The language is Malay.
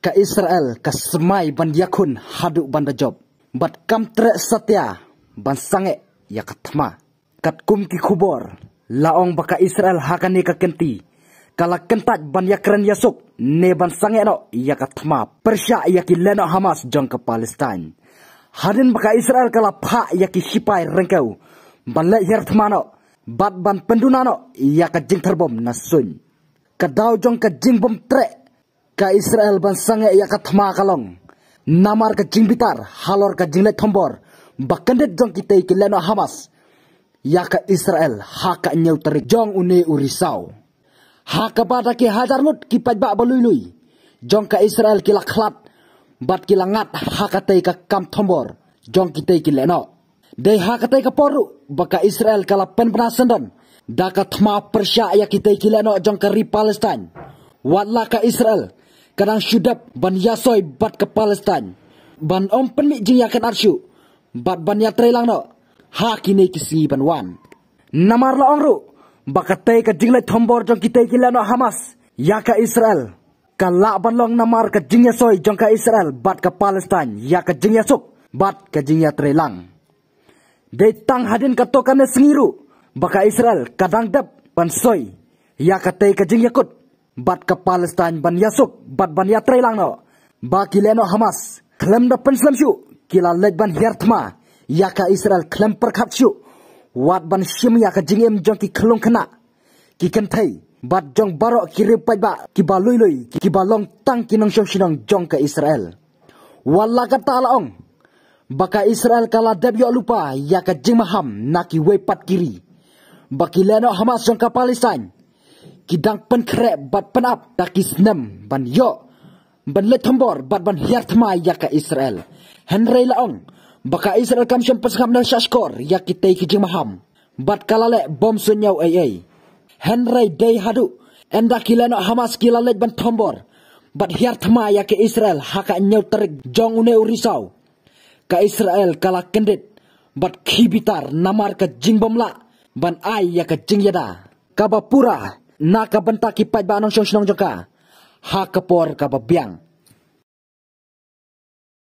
ka Israel ka semai ban yakun haduk ban da job. Bat kam tre setia ban sange ya katma. Kat kum ki kubor laong baka Israel hakani ka kenti. Kala kentat ban yakren yasuk ne ban sange no ya katma. Persia ya leno Hamas jong ke Palestine. Hadin baka Israel kala pha ya ki sipai rengkau. Ban le yer no. Bat ban penduna no ya jing terbom nasun. Kadau jong ka jing bom trek ka Israel ban sanga ya kathma kalong namar ka jingbitar halor ka jingle thombor bakande jong kitai ki leno Hamas ya ka Israel ha ka nyautar jong une urisau ha ka bada ki hajar lut ki pajba baluilui jong ka Israel ki lakhlat bat ki langat ha ka tai ka kam thombor jong kitai ki leno de ha ka tai ka poru baka Israel kala pen penasendon da ka thma persya ya kita ikilano leno jong ka ri Palestine Israel, kadang sudah ban yasoy bat ke Palestin. Ban om penmik jing yakin arsyu. Bat ban ya terilang no. Ha kini kisi ban wan. Namar la ongru. Bakatai ke jing le thombor jong kita gila no Hamas. Ya ke Israel. Kalak ban long namar ke jing yasoy jong ke Israel. Bat ke Palestin. Ya ke jing yasuk. Bat ke jing ya terilang. Dei tang hadin ke tokan sengiru. Baka Israel kadang dap ban soy. Ya ke tei ke jing yakut bat ka Palestine ban yasuk bat ban ya trailang no ba kileno Hamas klem da pen slam kila leg ban hertma ya ka Israel klem per khap shu wat ban shim ya ka jingem jong ki khlong khna ki ken thai bat jong baro ki re pai ba ki ba lui lui ki ba long tang ki nang shong shinang jong ka Israel wala ka taala ong baka Israel kala deb yo lupa ya ka jing maham na ki wepat kiri bakileno Hamas jong ka Palestine kidang pentre bat penap takis nem ban yo ban letombor bat ban hiartma ya ka Israel. Henry laong baka Israel kam syam pasgam nel shashkor ya kitai ki jimaham. Bat kalale bom sunyau ay ay. Henry day hadu enda kileno Hamas kilale ban tombor. Bat hiartma ya ka Israel haka nyau terik jong une urisau. Ka Israel kala kendit bat kibitar namar ka jingbom la ban ay ya ka jingyada. Kabapura nakabanta kipad ba anong siyong sinong ka? Hakapor kababyang.